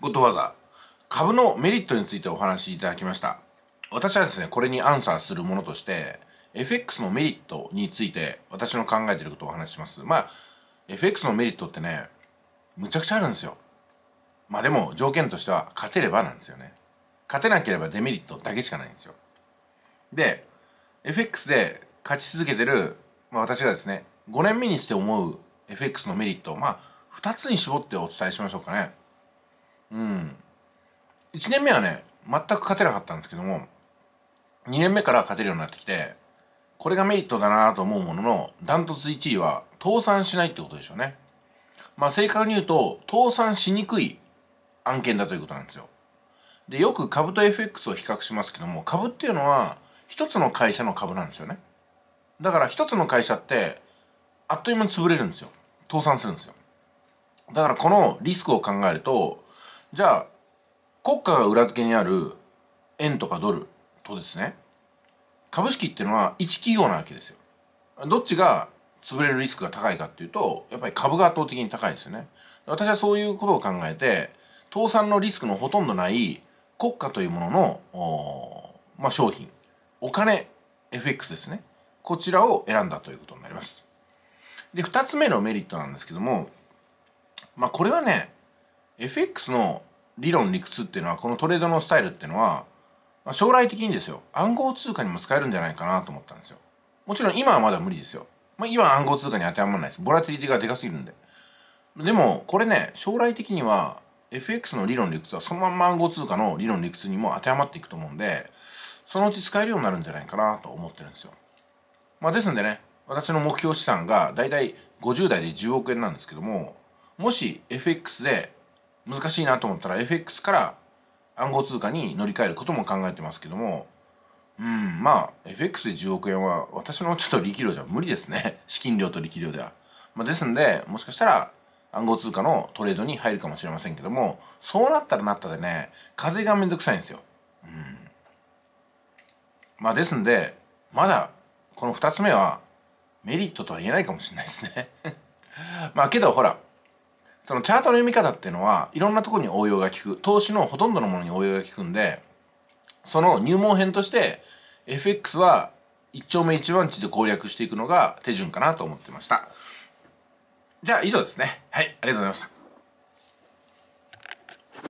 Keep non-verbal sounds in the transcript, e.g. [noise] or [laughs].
ことわざ株のメリットについてお話しいただきました私はですねこれにアンサーするものとして FX のメリットについて私の考えていることをお話ししますまあ FX のメリットってねむちゃくちゃあるんですよまあでも条件としては勝てればなんですよね勝てなければデメリットだけしかないんですよで FX で勝ち続けてる、まあ、私がですね5年目にして思う FX のメリットまあ2つに絞ってお伝えしましょうかねうん1年目はね全く勝てなかったんですけども2年目から勝てるようになってきてこれがメリットだなと思うもののダントツ1位は倒産しないってことでしょうねまあ正確に言うと倒産しにくい案件だということなんですよでよく株と FX を比較しますけども株っていうのは一つの会社の株なんですよねだから一つの会社ってあっという間に潰れるんですよ倒産するんですよだからこのリスクを考えるとじゃあ国家が裏付けにある円とかドルとですね株式っていうのは一企業なわけですよ。どっちが潰れるリスクが高いかっていうとやっぱり株が圧倒的に高いですよね。私はそういうことを考えて倒産のリスクのほとんどない国家というものの、まあ、商品お金 FX ですねこちらを選んだということになります。で2つ目のメリットなんですけどもまあこれはね FX の理論理屈っていうのはこのトレードのスタイルっていうのは、まあ、将来的にですよ暗号通貨にも使えるんじゃないかなと思ったんですよもちろん今はまだ無理ですよ、まあ、今は暗号通貨に当てはまらないですボラティリティがでかすぎるんででもこれね将来的には FX の理論理屈はそのまんま暗号通貨の理論理屈にも当てはまっていくと思うんでそのうち使えるようになるんじゃないかなと思ってるんですよまあですんでね私の目標資産がだいたい50代で10億円なんですけどももし FX で難しいなと思ったら FX から暗号通貨に乗り換えることも考えてますけどもうんまあ FX で10億円は私のちょっと力量じゃ無理ですね [laughs] 資金量と力量では、まあ、ですんでもしかしたら暗号通貨のトレードに入るかもしれませんけどもそうなったらなったでね風がめんどくさいんですよ、うん、まあですんでまだこの2つ目はメリットとは言えないかもしれないですね [laughs] まあけどほらそのチャートの読み方っていうのはいろんなところに応用が利く投資のほとんどのものに応用が効くんでその入門編として FX は一丁目一番地で攻略していくのが手順かなと思ってましたじゃあ以上ですねはいありがとうございました